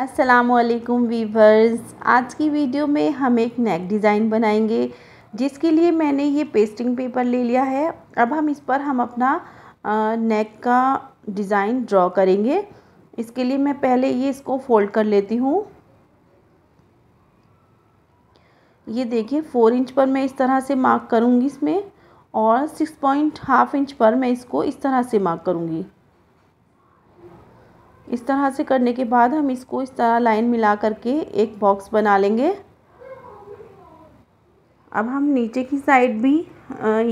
असलकुम वीवर्स आज की वीडियो में हम एक नेक डिज़ाइन बनाएंगे जिसके लिए मैंने ये पेस्टिंग पेपर ले लिया है अब हम इस पर हम अपना नेक का डिज़ाइन ड्रॉ करेंगे इसके लिए मैं पहले ये इसको फोल्ड कर लेती हूँ ये देखिए फ़ोर इंच पर मैं इस तरह से मार्क करूँगी इसमें और सिक्स पॉइंट हाफ इंच पर मैं इसको इस तरह से मार्क करूँगी इस तरह से करने के बाद हम इसको इस तरह लाइन मिला करके एक बॉक्स बना लेंगे अब हम नीचे की साइड भी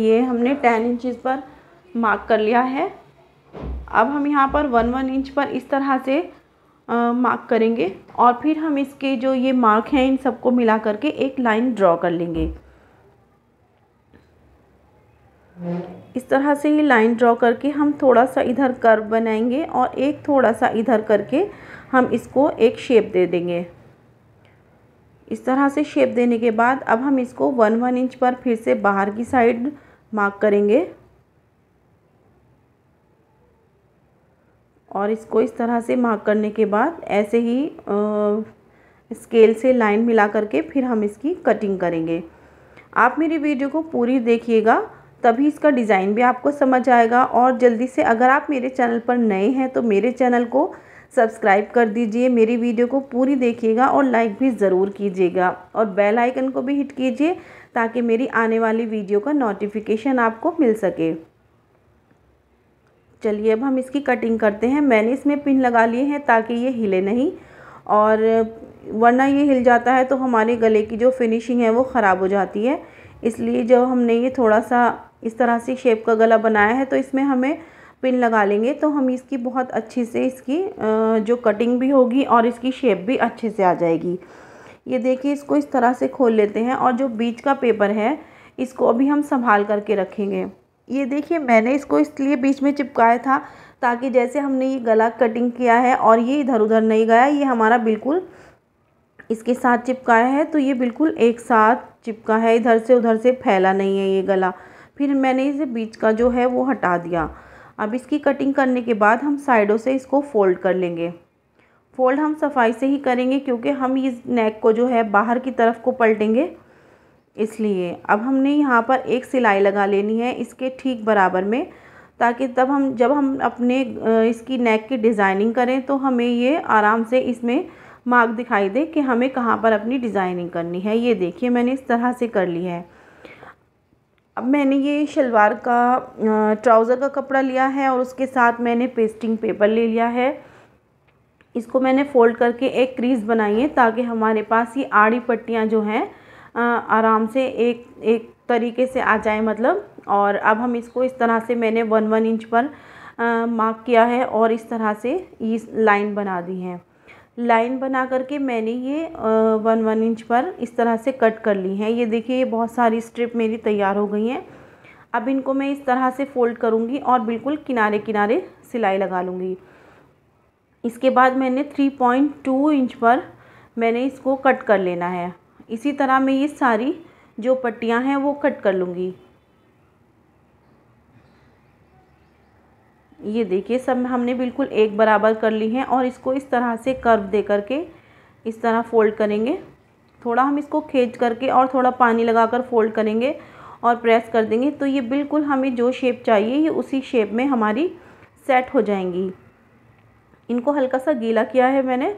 ये हमने टेन इंचज़ पर मार्क कर लिया है अब हम यहाँ पर वन वन इंच पर इस तरह से मार्क करेंगे और फिर हम इसके जो ये मार्क हैं इन सबको मिला करके एक लाइन ड्रॉ कर लेंगे इस तरह से ही लाइन ड्रॉ करके हम थोड़ा सा इधर कर्व बनाएंगे और एक थोड़ा सा इधर करके हम इसको एक शेप दे देंगे इस तरह से शेप देने के बाद अब हम इसको वन वन इंच पर फिर से बाहर की साइड मार्क करेंगे और इसको इस तरह से मार्क करने के बाद ऐसे ही आ, स्केल से लाइन मिला करके फिर हम इसकी कटिंग करेंगे आप मेरी वीडियो को पूरी देखिएगा तभी इसका डिज़ाइन भी आपको समझ आएगा और जल्दी से अगर आप मेरे चैनल पर नए हैं तो मेरे चैनल को सब्सक्राइब कर दीजिए मेरी वीडियो को पूरी देखिएगा और लाइक भी ज़रूर कीजिएगा और बेल आइकन को भी हिट कीजिए ताकि मेरी आने वाली वीडियो का नोटिफिकेशन आपको मिल सके चलिए अब हम इसकी कटिंग करते हैं मैंने इसमें पिन लगा लिए हैं ताकि ये हिले नहीं और वरना ये हिल जाता है तो हमारे गले की जो फिनिशिंग है वो ख़राब हो जाती है इसलिए जब हमने ये थोड़ा सा इस तरह से शेप का गला बनाया है तो इसमें हमें पिन लगा लेंगे तो हम इसकी बहुत अच्छे से इसकी जो कटिंग भी होगी और इसकी शेप भी अच्छे से आ जाएगी ये देखिए इसको इस तरह से खोल लेते हैं और जो बीच का पेपर है इसको अभी हम संभाल करके रखेंगे ये देखिए मैंने इसको इसलिए बीच में चिपकाया था ताकि जैसे हमने ये गला कटिंग किया है और ये इधर उधर नहीं गया ये हमारा बिल्कुल इसके साथ चिपकाया है तो ये बिल्कुल एक साथ चिपका है इधर से उधर से फैला नहीं है ये गला फिर मैंने इसे बीच का जो है वो हटा दिया अब इसकी कटिंग करने के बाद हम साइडों से इसको फ़ोल्ड कर लेंगे फ़ोल्ड हम सफाई से ही करेंगे क्योंकि हम इस नेक को जो है बाहर की तरफ को पलटेंगे इसलिए अब हमने यहाँ पर एक सिलाई लगा लेनी है इसके ठीक बराबर में ताकि तब हम जब हम अपने इसकी नेक की डिज़ाइनिंग करें तो हमें ये आराम से इसमें मार्क दिखाई दे कि हमें कहाँ पर अपनी डिज़ाइनिंग करनी है ये देखिए मैंने इस तरह से कर ली है अब मैंने ये शलवार का ट्राउज़र का कपड़ा लिया है और उसके साथ मैंने पेस्टिंग पेपर ले लिया है इसको मैंने फ़ोल्ड करके एक क्रीज़ बनाई है ताकि हमारे पास ये आड़ी पट्टियाँ जो हैं आराम से एक एक तरीके से आ जाए मतलब और अब हम इसको इस तरह से मैंने वन वन इंच पर मार्क किया है और इस तरह से इस लाइन बना दी है लाइन बना करके मैंने ये वन वन इंच पर इस तरह से कट कर ली है ये देखिए ये बहुत सारी स्ट्रिप मेरी तैयार हो गई हैं अब इनको मैं इस तरह से फ़ोल्ड करूँगी और बिल्कुल किनारे किनारे सिलाई लगा लूँगी इसके बाद मैंने थ्री पॉइंट टू इंच पर मैंने इसको कट कर लेना है इसी तरह मैं ये सारी जो पट्टियाँ हैं वो कट कर लूँगी ये देखिए सब हमने बिल्कुल एक बराबर कर ली हैं और इसको इस तरह से कर्व दे करके इस तरह फोल्ड करेंगे थोड़ा हम इसको खींच करके और थोड़ा पानी लगाकर फोल्ड करेंगे और प्रेस कर देंगे तो ये बिल्कुल हमें जो शेप चाहिए ये उसी शेप में हमारी सेट हो जाएंगी इनको हल्का सा गीला किया है मैंने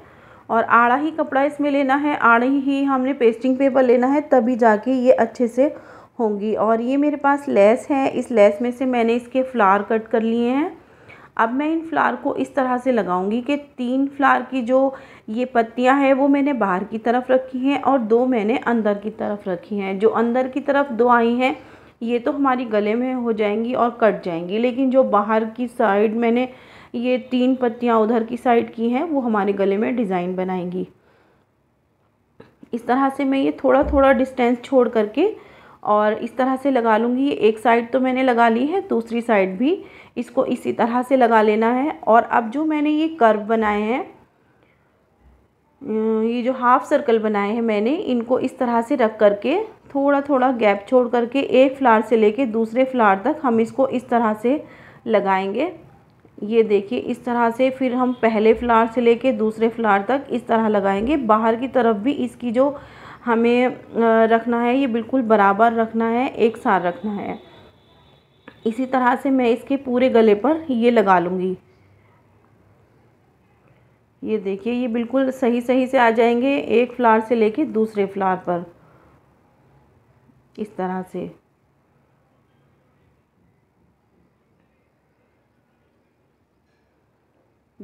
और आड़ा ही कपड़ा इसमें लेना है आड़ा ही हमने पेस्टिंग पेपर लेना है तभी जाके ये अच्छे से होंगी और ये मेरे पास लेस है इस लेस में से मैंने इसके फ्लावर कट कर लिए हैं अब मैं इन फ्लावर को इस तरह से लगाऊंगी कि तीन फ्लावर की जो ये पत्तियां हैं वो मैंने बाहर की तरफ रखी हैं और दो मैंने अंदर की तरफ रखी हैं जो अंदर की तरफ दो आई हैं ये तो हमारी गले में हो जाएंगी और कट जाएंगी लेकिन जो बाहर की साइड मैंने ये तीन पत्तियाँ उधर की साइड की हैं वो हमारे गले में डिज़ाइन बनाएंगी इस तरह से मैं ये थोड़ा थोड़ा डिस्टेंस छोड़ करके और इस तरह से लगा लूँगी एक साइड तो मैंने लगा ली है दूसरी साइड भी इसको इसी तरह से लगा लेना है और अब जो मैंने ये कर्व बनाए हैं ये जो हाफ सर्कल बनाए हैं मैंने इनको इस तरह से रख करके थोड़ा थोड़ा गैप छोड़ करके एक फ्लार से लेके दूसरे फ्लार तक हम इसको इस तरह से लगाएंगे ये देखिए इस तरह से फिर हम पहले फ्लार से लेके दूसरे फ्लार तक इस तरह लगाएंगे बाहर की तरफ भी इसकी जो हमें रखना है ये बिल्कुल बराबर रखना है एक साथ रखना है इसी तरह से मैं इसके पूरे गले पर ये लगा लूँगी ये देखिए ये बिल्कुल सही सही से आ जाएंगे एक फ्लावर से लेके दूसरे फ्लावर पर इस तरह से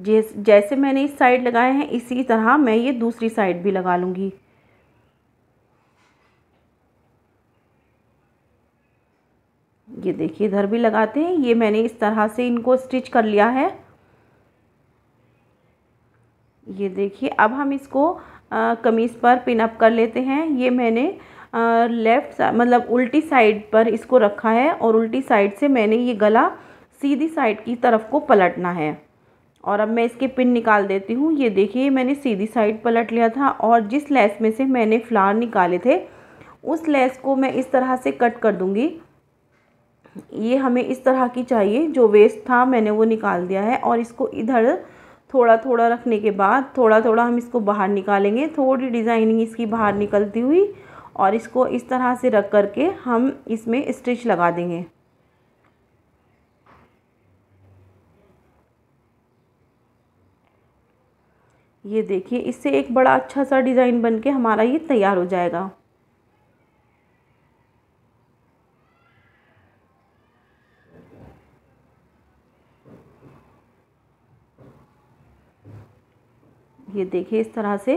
जैसे मैंने इस साइड लगाए हैं इसी तरह मैं ये दूसरी साइड भी लगा लूँगी ये देखिए इधर भी लगाते हैं ये मैंने इस तरह से इनको स्टिच कर लिया है ये देखिए अब हम इसको कमीज़ पर पिनअप कर लेते हैं ये मैंने लेफ़्ट मतलब उल्टी साइड पर इसको रखा है और उल्टी साइड से मैंने ये गला सीधी साइड की तरफ को पलटना है और अब मैं इसके पिन निकाल देती हूँ ये देखिए मैंने सीधी साइड पलट लिया था और जिस लेस में से मैंने फ्लावर निकाले थे उस लेस को मैं इस तरह से कट कर दूँगी ये हमें इस तरह की चाहिए जो वेस्ट था मैंने वो निकाल दिया है और इसको इधर थोड़ा थोड़ा रखने के बाद थोड़ा थोड़ा हम इसको बाहर निकालेंगे थोड़ी डिज़ाइनिंग इसकी बाहर निकलती हुई और इसको इस तरह से रख कर के हम इसमें स्टिच लगा देंगे ये देखिए इससे एक बड़ा अच्छा सा डिज़ाइन बन के हमारा ये तैयार हो जाएगा देखिए इस तरह से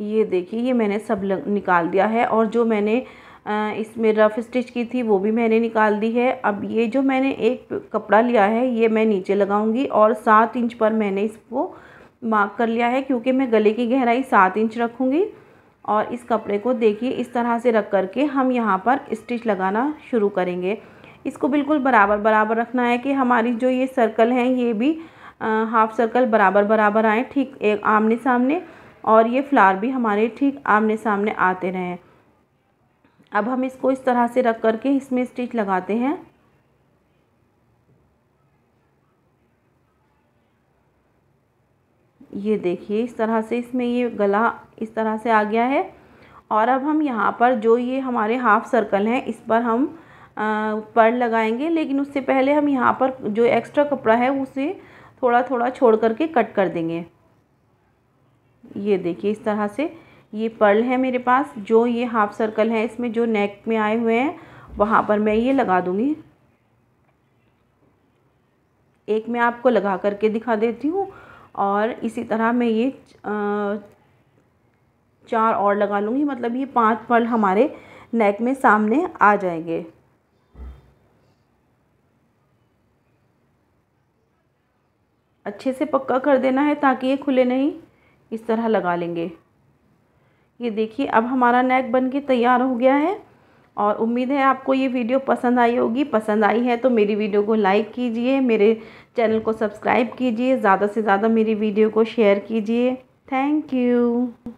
ये देखिए ये मैंने सब निकाल दिया है और जो मैंने इसमें रफ़ स्टिच की थी वो भी मैंने निकाल दी है अब ये जो मैंने एक कपड़ा लिया है ये मैं नीचे लगाऊंगी और सात इंच पर मैंने इसको मार्क कर लिया है क्योंकि मैं गले की गहराई सात इंच रखूँगी और इस कपड़े को देखिए इस तरह से रख करके हम यहाँ पर स्टिच लगाना शुरू करेंगे इसको बिल्कुल बराबर बराबर रखना है कि हमारी जो ये सर्कल हैं ये भी हाफ़ सर्कल बराबर बराबर आए ठीक एक आमने सामने और ये फ्लावर भी हमारे ठीक आमने सामने आते रहें अब हम इसको इस तरह से रख करके इसमें स्टिच लगाते हैं ये देखिए इस तरह से इसमें ये गला इस तरह से आ गया है और अब हम यहाँ पर जो ये हमारे हाफ़ सर्कल हैं इस पर हम पर लगाएंगे लेकिन उससे पहले हम यहाँ पर जो एक्स्ट्रा कपड़ा है उसे थोड़ा थोड़ा छोड़ करके कट कर देंगे ये देखिए इस तरह से ये पर्ल है मेरे पास जो ये हाफ सर्कल है इसमें जो नेक में आए हुए हैं वहाँ पर मैं ये लगा दूँगी एक मैं आपको लगा करके दिखा देती हूँ और इसी तरह मैं ये चार और लगा लूँगी मतलब ये पांच पर्ल हमारे नेक में सामने आ जाएंगे अच्छे से पक्का कर देना है ताकि ये खुले नहीं इस तरह लगा लेंगे ये देखिए अब हमारा नेक बन के तैयार हो गया है और उम्मीद है आपको ये वीडियो पसंद आई होगी पसंद आई है तो मेरी वीडियो को लाइक कीजिए मेरे चैनल को सब्सक्राइब कीजिए ज़्यादा से ज़्यादा मेरी वीडियो को शेयर कीजिए थैंक यू